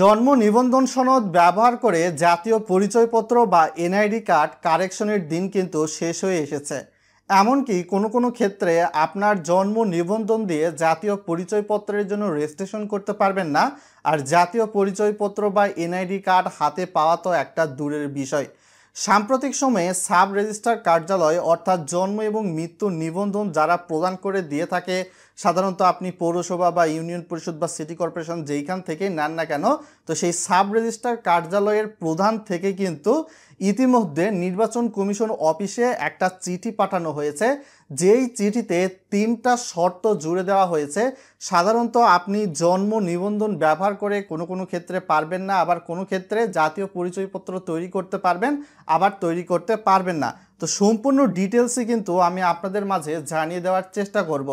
জন্ম নিবন্ধন সনদ ব্যবহার করে জাতীয় পরিচয়পত্র বা এনআইডি কার্ড কারেকশনের দিন কিন্তু শেষ হয়ে এসেছে এমনকি কোনো কোনো ক্ষেত্রে আপনার জন্ম নিবন্ধন দিয়ে জাতীয় পরিচয়পত্রের জন্য রেজিস্ট্রেশন করতে পারবেন না আর জাতীয় পরিচয়পত্র বা এনআইডি কার্ড হাতে পাওয়া তো একটা দূরের বিষয় সাম্প্রতিক সময়ে সাব রেজিস্ট্রার কার্যালয় অর্থাৎ জন্ম এবং মৃত্যু নিবন্ধন যারা প্রদান করে দিয়ে থাকে সাধারণত আপনি পৌরসভা বা ইউনিয়ন পরিষদ বা সিটি কর্পোরেশন যেইখান থেকে নেন না কেন তো সেই সাব রেজিস্ট্রার কার্যালয়ের প্রধান থেকে কিন্তু ইতিমধ্যে নির্বাচন কমিশন অফিসে একটা চিঠি পাঠানো হয়েছে যেই চিঠিতে তিনটা শর্ত জুড়ে দেওয়া হয়েছে সাধারণত আপনি জন্ম নিবন্ধন ব্যবহার করে কোনো কোনো ক্ষেত্রে পারবেন না আবার কোনো ক্ষেত্রে জাতীয় পরিচয়পত্র তৈরি করতে পারবেন আবার তৈরি করতে পারবেন না তো সম্পূর্ণ ডিটেলসই কিন্তু আমি আপনাদের মাঝে জানিয়ে দেওয়ার চেষ্টা করব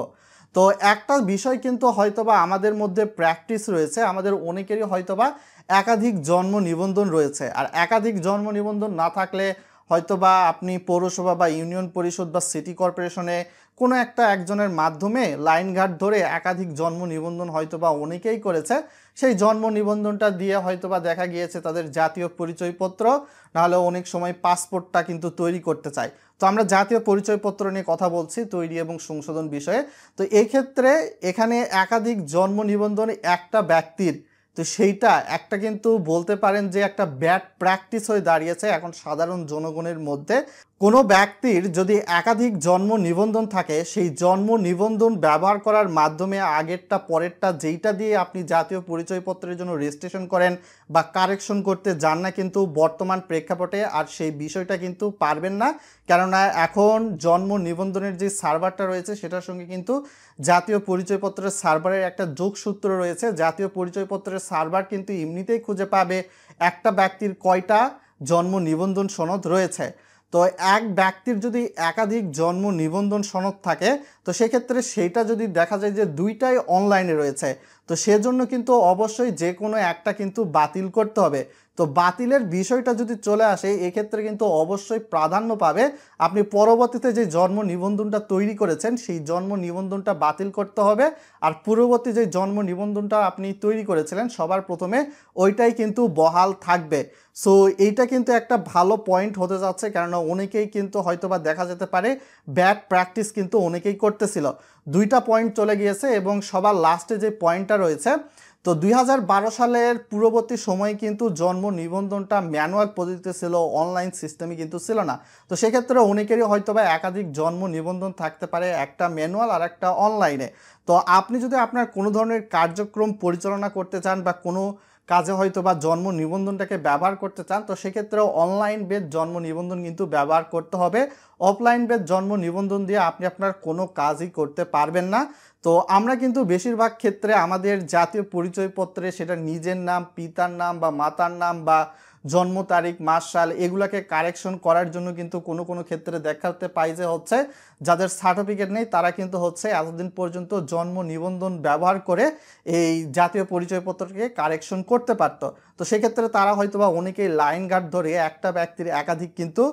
তো একটা বিষয় কিন্তু হয়তোবা আমাদের মধ্যে প্র্যাকটিস রয়েছে আমাদের অনেকেরই হয়তোবা একাধিক জন্ম নিবন্ধন রয়েছে আর একাধিক জন্ম নিবন্ধন না থাকলে হয়তোবা আপনি পৌরসভা বা ইউনিয়ন পরিষদ বা সিটি কর্পোরেশনে কোনো একটা একজনের মাধ্যমে লাইনঘাট ধরে একাধিক জন্ম নিবন্ধন হয়তোবা অনেকেই করেছে সেই জন্ম নিবন্ধনটা দিয়ে হয়তোবা দেখা গিয়েছে তাদের জাতীয় পরিচয়পত্র নাহলে অনেক সময় পাসপোর্টটা কিন্তু তৈরি করতে চায় তো আমরা জাতীয় পরিচয়পত্র নিয়ে কথা বলছি তৈরি এবং সংশোধন বিষয়ে তো এই ক্ষেত্রে এখানে একাধিক জন্ম নিবন্ধনে একটা ব্যক্তির তো সেইটা একটা কিন্তু বলতে পারেন যে একটা ব্যাড প্র্যাকটিস হয়ে দাঁড়িয়েছে এখন সাধারণ জনগণের মধ্যে কোনো ব্যক্তির যদি একাধিক জন্ম নিবন্ধন থাকে সেই জন্ম নিবন্ধন ব্যবহার করার মাধ্যমে আগেরটা পরেরটা যেইটা দিয়ে আপনি জাতীয় পরিচয়পত্রের জন্য রেজিস্ট্রেশন করেন বা কারেকশন করতে যান না কিন্তু বর্তমান প্রেক্ষাপটে আর সেই বিষয়টা কিন্তু পারবেন না কেননা এখন জন্ম নিবন্ধনের যে সার্ভারটা রয়েছে সেটার সঙ্গে কিন্তু জাতীয় পরিচয়পত্রের সার্ভারের একটা যোগসূত্র রয়েছে জাতীয় পরিচয়পত্রের সার্ভার কিন্তু এমনিতেই খুঁজে পাবে একটা ব্যক্তির কয়টা জন্ম নিবন্ধন সনদ রয়েছে তো এক ব্যক্তির যদি একাধিক জন্ম নিবন্ধন সনদ থাকে তো সেক্ষেত্রে সেইটা যদি দেখা যায় যে দুইটাই অনলাইনে রয়েছে তো সেজন্য কিন্তু অবশ্যই যে কোনো একটা কিন্তু বাতিল করতে হবে তো বাতিলের বিষয়টা যদি চলে আসে এক্ষেত্রে কিন্তু অবশ্যই প্রাধান্য পাবে আপনি পরবর্তীতে যে জন্ম নিবন্ধনটা তৈরি করেছেন সেই জন্ম নিবন্ধনটা বাতিল করতে হবে আর পূর্ববর্তী যে জন্ম নিবন্ধনটা আপনি তৈরি করেছিলেন সবার প্রথমে ওইটাই কিন্তু বহাল থাকবে সো এইটা কিন্তু একটা ভালো পয়েন্ট হতে যাচ্ছে কেননা অনেকেই কিন্তু হয়তোবা দেখা যেতে পারে ব্যাড প্র্যাকটিস কিন্তু অনেকেই করতেছিল দুইটা পয়েন্ট চলে গিয়েছে এবং সবার লাস্টে যে পয়েন্ট বিষয়টা রয়েছে তো দুই সালের পূর্ববর্তী সময়ে কিন্তু জন্ম নিবন্ধনটা ম্যানুয়াল পদ্ধতিতে ছিল অনলাইন সিস্টেমে কিন্তু ছিল না তো সেক্ষেত্রে অনেকেরই হয়তো বা একাধিক জন্ম নিবন্ধন থাকতে পারে একটা ম্যানুয়াল আর একটা অনলাইনে তো আপনি যদি আপনার কোনো ধরনের কার্যক্রম পরিচালনা করতে চান বা কোনো কাজে হয়তো বা জন্ম নিবন্ধনটাকে ব্যবহার করতে চান তো সেক্ষেত্রেও অনলাইন বেদ জন্ম নিবন্ধন কিন্তু ব্যবহার করতে হবে অফলাইন বেদ জন্ম নিবন্ধন দিয়ে আপনি আপনার কোনো কাজই করতে পারবেন না তো আমরা কিন্তু বেশিরভাগ ক্ষেত্রে আমাদের জাতীয় পরিচয়পত্রে সেটা নিজের নাম পিতার নাম বা মাতার নাম বা জন্ম তারিখ মাস সাল এগুলাকে কারেকশন করার জন্য কিন্তু কোনো কোনো ক্ষেত্রে দেখাতে পাই যে হচ্ছে যাদের সার্টিফিকেট নেই তারা কিন্তু হচ্ছে এতদিন পর্যন্ত জন্ম নিবন্ধন ব্যবহার করে এই জাতীয় পরিচয়পত্রকে কারেকশন করতে পারতো তো সেক্ষেত্রে তারা হয়তো বা অনেকেই লাইন গার্ড ধরে একটা ব্যক্তির একাধিক কিন্তু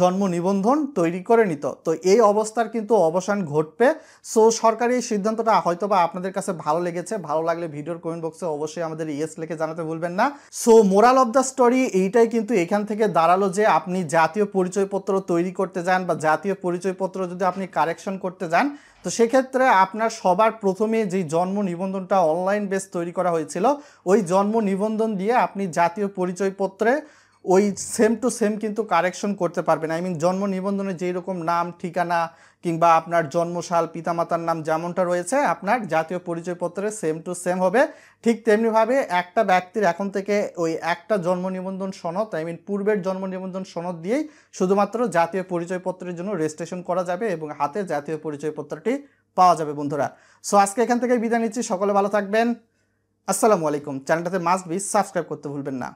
জন্ম নিবন্ধন তৈরি করে নিত তো এই অবস্থার কিন্তু অবসান ঘটবে সো সরকারি এই সিদ্ধান্তটা হয়তো বা আপনাদের কাছে ভালো লেগেছে ভালো লাগলে ভিডিওর কমেন্ট বক্সে অবশ্যই আমাদের ইয়েস লিখে জানাতে ভুলবেন না so moral of the story এইটাই কিন্তু এখান থেকে দাঁড়ালো যে আপনি জাতীয় পরিচয়পত্র তৈরি করতে যান বা জাতীয় পরিচয়পত্র যদি আপনি কারেকশন করতে যান তো সেক্ষেত্রে আপনার সবার প্রথমে যে জন্ম নিবন্ধনটা অনলাইন বেস তৈরি করা হয়েছিল ওই জন্ম নিবন্ধন দিয়ে আপনি জাতীয় পরিচয়পত্রে ওই সেম টু সেম কিন্তু কারেকশন করতে পারবেন আই মিন জন্ম নিবন্ধনে যেই রকম নাম ঠিকানা কিংবা আপনার জন্মশাল পিতামাতার নাম যেমনটা রয়েছে আপনার জাতীয় পরিচয়পত্রে সেম টু সেম হবে ঠিক তেমনিভাবে একটা ব্যক্তির এখন থেকে ওই একটা জন্ম নিবন্ধন সনদ আই মিন পূর্বের জন্ম নিবন্ধন সনদ দিয়েই শুধুমাত্র জাতীয় পরিচয়পত্রের জন্য রেজিস্ট্রেশন করা যাবে এবং হাতে জাতীয় পরিচয়পত্রটি পাওয়া যাবে বন্ধুরা সো আজকে এখান থেকে বিদায় নিচ্ছি সকলে ভালো থাকবেন আসসালামু আলাইকুম চ্যানেলটাতে মাস্ট বি সাবস্ক্রাইব করতে ভুলবেন না